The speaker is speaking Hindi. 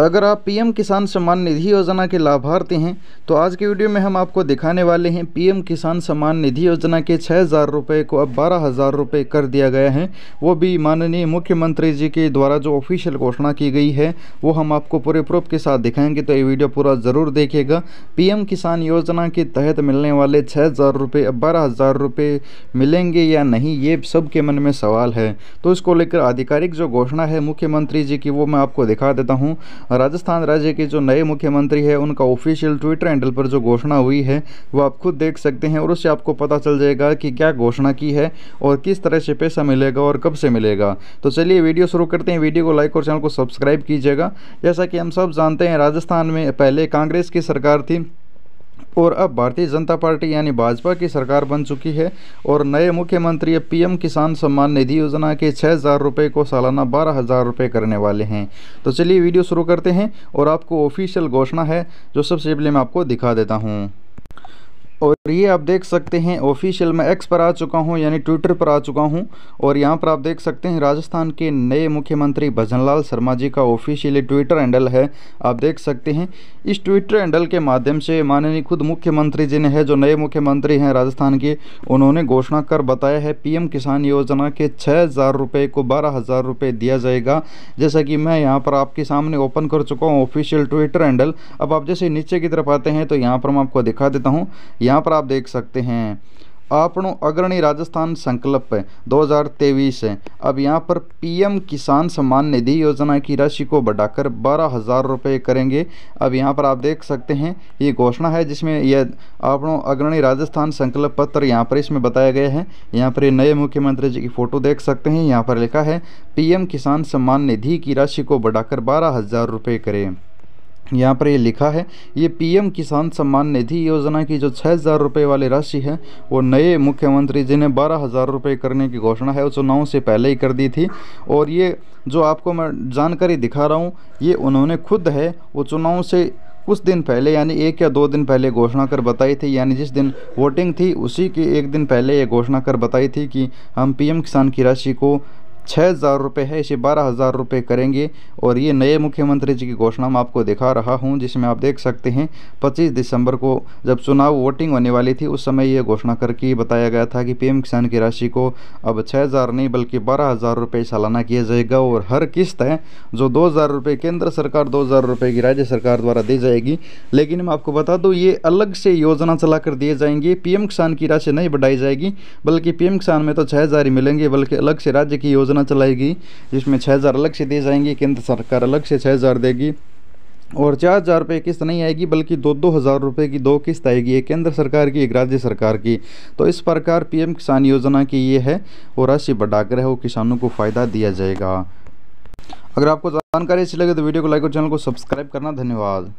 अगर आप पीएम किसान सम्मान निधि योजना के लाभार्थी हैं तो आज की वीडियो में हम आपको दिखाने वाले हैं पीएम किसान सम्मान निधि योजना के छः हज़ार रुपये को अब बारह हज़ार रुपये कर दिया गया है वो भी माननीय मुख्यमंत्री जी के द्वारा जो ऑफिशियल घोषणा की गई है वो हम आपको पूरे प्रूफ के साथ दिखाएंगे तो ये वीडियो पूरा ज़रूर देखिएगा पी किसान योजना के तहत मिलने वाले छः हज़ार रुपये अब बारह हज़ार रुपये मिलेंगे या नहीं ये सबके मन में सवाल है तो इसको लेकर आधिकारिक जो घोषणा है मुख्यमंत्री जी की वो मैं आपको दिखा देता हूँ राजस्थान राज्य के जो नए मुख्यमंत्री है उनका ऑफिशियल ट्विटर हैंडल पर जो घोषणा हुई है वो आप खुद देख सकते हैं और उससे आपको पता चल जाएगा कि क्या घोषणा की है और किस तरह से पैसा मिलेगा और कब से मिलेगा तो चलिए वीडियो शुरू करते हैं वीडियो को लाइक और चैनल को सब्सक्राइब कीजिएगा जैसा कि हम सब जानते हैं राजस्थान में पहले कांग्रेस की सरकार थी और अब भारतीय जनता पार्टी यानी भाजपा की सरकार बन चुकी है और नए मुख्यमंत्री पीएम किसान सम्मान निधि योजना के छः हज़ार रुपये को सालाना बारह हज़ार रुपये करने वाले हैं तो चलिए वीडियो शुरू करते हैं और आपको ऑफिशियल घोषणा है जो सबसे पहले मैं आपको दिखा देता हूँ और ये आप देख सकते हैं ऑफिशियल मैं एक्स पर आ चुका हूँ यानी ट्विटर पर आ चुका हूँ और यहाँ पर आप देख सकते हैं राजस्थान के नए मुख्यमंत्री भजनलाल शर्मा जी का ऑफिशियली ट्विटर हैंडल है आप देख सकते हैं इस ट्विटर हैंडल के माध्यम से माननीय खुद मुख्यमंत्री जी ने है जो नए मुख्यमंत्री हैं राजस्थान के उन्होंने घोषणा कर बताया है पीएम किसान योजना के छः हज़ार को बारह हज़ार दिया जाएगा जैसा कि मैं यहाँ पर आपके सामने ओपन कर चुका हूँ ऑफिशियल ट्विटर हैंडल अब आप जैसे नीचे की तरफ आते हैं तो यहाँ पर मैं आपको दिखा देता हूँ यहाँ यहाँ पर आप देख सकते हैं આપણો अग्रणी राजस्थान संकल्प है 2023 है अब यहाँ पर पीएम किसान सम्मान निधि योजना की राशि को बढ़ाकर बारह हज़ार रुपये करेंगे अब यहाँ पर आप देख सकते हैं ये घोषणा है जिसमें यह आपणो अग्रणी राजस्थान संकल्प पत्र यहाँ पर इसमें बताया गया है यहाँ पर ये नए मुख्यमंत्री जी की फ़ोटो देख सकते हैं यहाँ पर लिखा है पी किसान सम्मान निधि की राशि को बढ़ाकर बारह करें यहाँ पर ये लिखा है ये पीएम किसान सम्मान निधि योजना की जो छः हज़ार रुपये वाली राशि है वो नए मुख्यमंत्री जी ने बारह हज़ार रुपये करने की घोषणा है वो चुनाव से पहले ही कर दी थी और ये जो आपको मैं जानकारी दिखा रहा हूँ ये उन्होंने खुद है वो चुनाव से कुछ दिन पहले यानी एक या दो दिन पहले घोषणा कर बताई थी यानी जिस दिन वोटिंग थी उसी के एक दिन पहले ये घोषणा कर बताई थी कि हम पीएम किसान की राशि को छः हज़ार रुपये है इसे बारह हज़ार रुपये करेंगे और ये नए मुख्यमंत्री जी की घोषणा मैं आपको दिखा रहा हूँ जिसमें आप देख सकते हैं पच्चीस दिसंबर को जब चुनाव वोटिंग होने वाली थी उस समय ये घोषणा करके बताया गया था कि पीएम किसान की राशि को अब छः हज़ार नहीं बल्कि बारह हज़ार रुपये सालाना किया जाएगा और हर किस्त है जो दो हज़ार रुपये केंद्र सरकार दो हज़ार रुपये की राज्य सरकार द्वारा दी जाएगी लेकिन मैं आपको बता दूँ ये अलग से योजना चला कर दिए जाएंगे पी किसान की राशि नहीं बढ़ाई जाएगी बल्कि पी किसान में तो छः हज़ार ही मिलेंगे बल्कि अलग से राज्य की योजना योजना चलाएगी जिसमें छः हज़ार अलग से दिए जाएंगे केंद्र सरकार अलग से छः हज़ार देगी और चार हज़ार रुपये किस्त नहीं आएगी बल्कि दो दो हज़ार रुपये की दो किस्त आएगी एक केंद्र सरकार की एक राज्य सरकार की तो इस प्रकार पीएम किसान योजना की ये है वो राशि बढ़ाकर है वो किसानों को फ़ायदा दिया जाएगा अगर आपको जानकारी अच्छी लगे तो वीडियो को लाइक और चैनल को सब्सक्राइब करना धन्यवाद